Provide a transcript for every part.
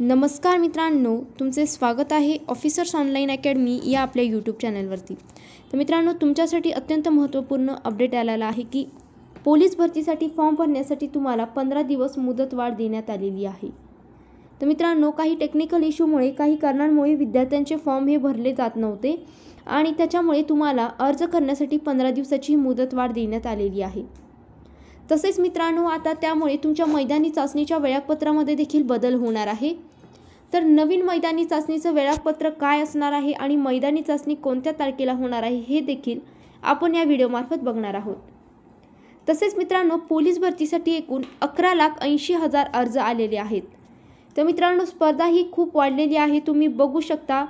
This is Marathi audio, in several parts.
नमस्कार मित्रांनो तुमचे स्वागत आहे ऑफिसर्स ऑनलाईन अकॅडमी या आपल्या यूट्यूब चॅनलवरती तर मित्रांनो तुमच्यासाठी अत्यंत महत्त्वपूर्ण अपडेट आलेला आहे की पोलीस भरतीसाठी फॉर्म भरण्यासाठी तुम्हाला पंधरा दिवस मुदतवाढ देण्यात आलेली आहे तर मित्रांनो काही टेक्निकल इश्यूमुळे काही कारणांमुळे विद्यार्थ्यांचे फॉर्म हे भरले जात नव्हते आणि त्याच्यामुळे तुम्हाला अर्ज करण्यासाठी पंधरा दिवसाची मुदतवाढ देण्यात आलेली आहे तसेच मित्रांनो आता त्यामुळे तुमच्या मैदानी चाचणीच्या वेळापत्रामध्ये देखील बदल होणार आहे तर नवीन मैदानी चाचणीचं वेळापत्रक काय असणार आहे आणि मैदानी चाचणी कोणत्या तारखेला होणार आहे हे देखील आपण या व्हिडिओमार्फत बघणार आहोत तसेच मित्रांनो पोलीस भरतीसाठी एकूण अकरा लाख ऐंशी हजार अर्ज आलेले आहेत तर मित्रांनो स्पर्धा ही खूप वाढलेली आहे तुम्ही बघू शकता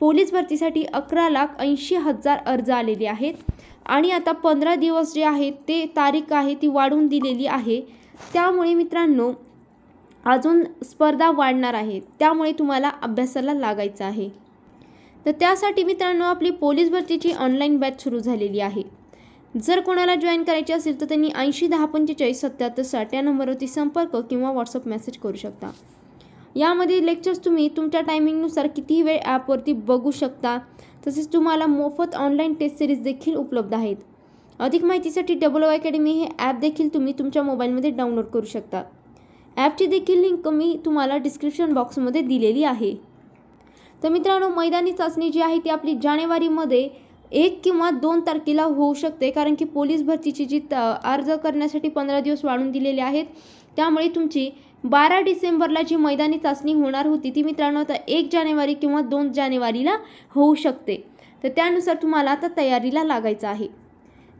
पोलीस भरतीसाठी अकरा लाख ऐंशी हजार अर्ज आलेले आहेत आणि आता पंधरा दिवस जे आहेत ते तारीख आहे ती वाढवून दिलेली आहे त्यामुळे मित्रांनो अजून स्पर्धा वाढणार आहे त्यामुळे तुम्हाला अभ्यासाला लागायचं आहे तर त्यासाठी मित्रांनो आपली पोलीस भरतीची ऑनलाईन बॅच सुरू झालेली आहे जर कोणाला जॉईन करायची असेल तर त्यांनी ऐंशी दहा पंचेचाळीस सत्याहत्तर साठ या नंबरवरती संपर्क किंवा व्हॉट्सअप मेसेज करू शकता यामध्ये लेक्चर्स तुम्ही तुमच्या टायमिंगनुसार कितीही वेळ ॲपवरती बघू शकता तसेच तुम्हाला मोफत ऑनलाईन टेस्ट सिरीज देखील उपलब्ध आहेत अधिक माहितीसाठी डबल ओ अकॅडमी हे ॲप देखील तुम्ही तुमच्या मोबाईलमध्ये डाउनलोड करू शकता ॲपची देखील लिंक मी तुम्हाला डिस्क्रिप्शन बॉक्समध्ये दिलेली आहे तर मित्रांनो मैदानी चाचणी जी आहे ती आपली जानेवारीमध्ये एक किंवा दोन तारखेला होऊ शकते कारण की पोलीस भरतीची जी अर्ज करण्यासाठी पंधरा दिवस वाढून दिलेले आहेत त्यामुळे तुमची बारा डिसेंबरला जी मैदानी चाचणी होणार होती ती मित्रांनो आता एक जानेवारी किंवा दोन जानेवारीला होऊ शकते तर त्यानुसार तुम्हाला आता तयारीला लागायचं आहे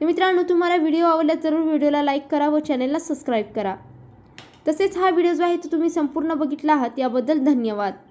तर मित्रांनो तुम्हाला व्हिडिओ आवडला जरूर व्हिडिओला लाईक करा व चॅनलला सबस्क्राईब करा तसेच हा व्हिडिओ जो आहे तो तुम्ही संपूर्ण बघितला आहात याबद्दल धन्यवाद